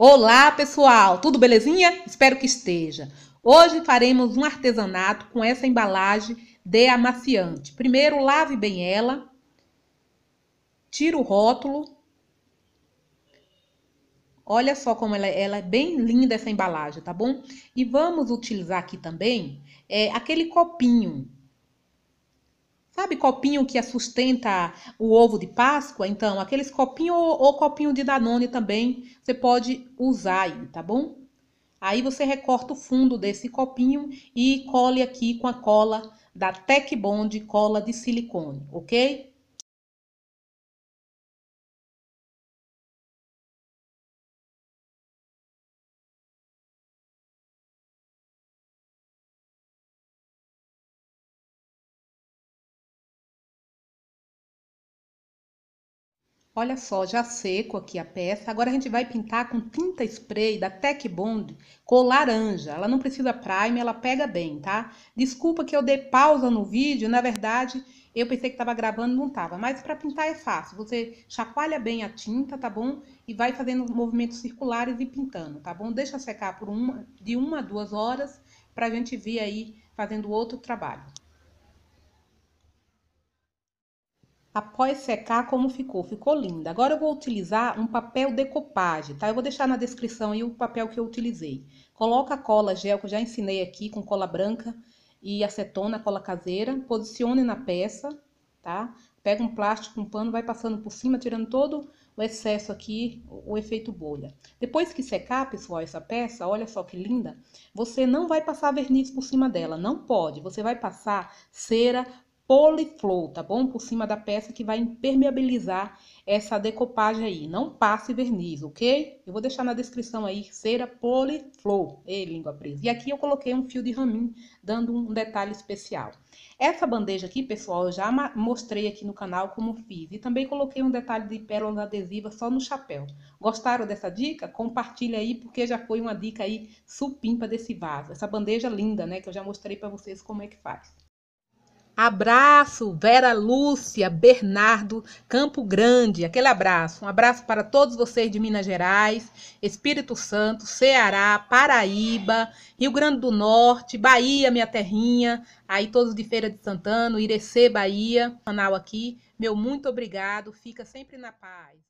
Olá, pessoal! Tudo belezinha? Espero que esteja. Hoje faremos um artesanato com essa embalagem de amaciante. Primeiro, lave bem ela. Tira o rótulo. Olha só como ela, ela é bem linda essa embalagem, tá bom? E vamos utilizar aqui também é, aquele copinho Sabe copinho que sustenta o ovo de Páscoa? Então, aqueles copinho ou, ou copinho de Danone também, você pode usar aí, tá bom? Aí você recorta o fundo desse copinho e cole aqui com a cola da Tec Bond, cola de silicone, ok? Olha só, já seco aqui a peça. Agora a gente vai pintar com tinta spray da Tech Bond com laranja. Ela não precisa prime, ela pega bem, tá? Desculpa que eu dei pausa no vídeo, na verdade eu pensei que estava gravando, não estava. Mas para pintar é fácil, você chacoalha bem a tinta, tá bom? E vai fazendo movimentos circulares e pintando, tá bom? Deixa secar por uma, de uma a duas horas para a gente vir aí fazendo outro trabalho. após secar, como ficou? Ficou linda. Agora eu vou utilizar um papel decoupage, tá? Eu vou deixar na descrição aí o papel que eu utilizei. Coloca a cola gel que eu já ensinei aqui, com cola branca e acetona, cola caseira. Posicione na peça, tá? Pega um plástico, um pano, vai passando por cima, tirando todo o excesso aqui, o efeito bolha. Depois que secar, pessoal, essa peça, olha só que linda, você não vai passar verniz por cima dela, não pode. Você vai passar cera poliflow, tá bom? Por cima da peça que vai impermeabilizar essa decopagem aí. Não passe verniz, ok? Eu vou deixar na descrição aí, cera poliflow. Ei, língua presa. E aqui eu coloquei um fio de ramin, dando um detalhe especial. Essa bandeja aqui, pessoal, eu já mostrei aqui no canal como fiz. E também coloquei um detalhe de pérola adesiva só no chapéu. Gostaram dessa dica? Compartilha aí, porque já foi uma dica aí supimpa desse vaso. Essa bandeja linda, né? Que eu já mostrei para vocês como é que faz. Abraço, Vera Lúcia, Bernardo, Campo Grande, aquele abraço. Um abraço para todos vocês de Minas Gerais, Espírito Santo, Ceará, Paraíba, Rio Grande do Norte, Bahia, minha terrinha, aí todos de Feira de Santana, Irecê, Bahia, canal aqui. Meu muito obrigado, fica sempre na paz.